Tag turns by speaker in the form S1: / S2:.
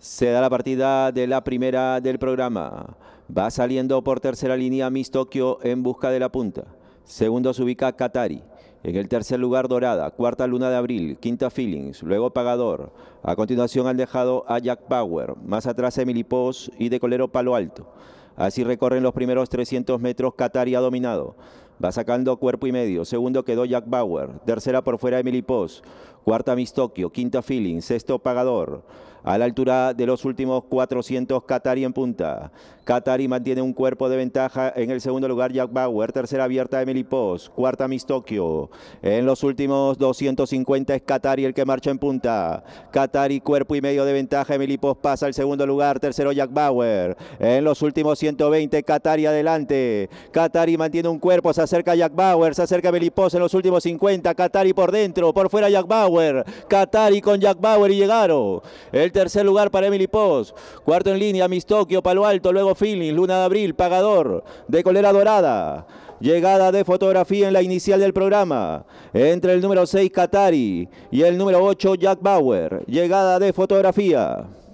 S1: Se da la partida de la primera del programa. Va saliendo por tercera línea Miss Tokio en busca de la punta. Segundo se ubica Katari. En el tercer lugar Dorada, cuarta Luna de Abril, quinta Feelings, luego Pagador. A continuación han dejado a Jack Bauer. más atrás Emily Poz y de Colero Palo Alto. Así recorren los primeros 300 metros, Katari ha dominado. Va sacando cuerpo y medio. Segundo quedó Jack Bauer. Tercera por fuera Emily Post. Cuarta Miss Tokio. Quinta Feelings. Sexto Pagador a la altura de los últimos 400 Katari en punta. Katari mantiene un cuerpo de ventaja en el segundo lugar Jack Bauer, tercera abierta Emily Post, cuarta Miss En los últimos 250 es Katari el que marcha en punta. Katari, cuerpo y medio de ventaja, Emily Post pasa al segundo lugar, tercero Jack Bauer. En los últimos 120 Katari adelante. Qatari mantiene un cuerpo, se acerca Jack Bauer, se acerca Emily Post en los últimos 50, Katari por dentro, por fuera Jack Bauer. Katari con Jack Bauer y llegaron. El tercer lugar para Emily Post. Cuarto en línea, Mistokio, Palo Alto, luego Feeling, Luna de Abril, Pagador, de Colera Dorada. Llegada de fotografía en la inicial del programa. Entre el número 6, Katari, y el número 8, Jack Bauer. Llegada de fotografía.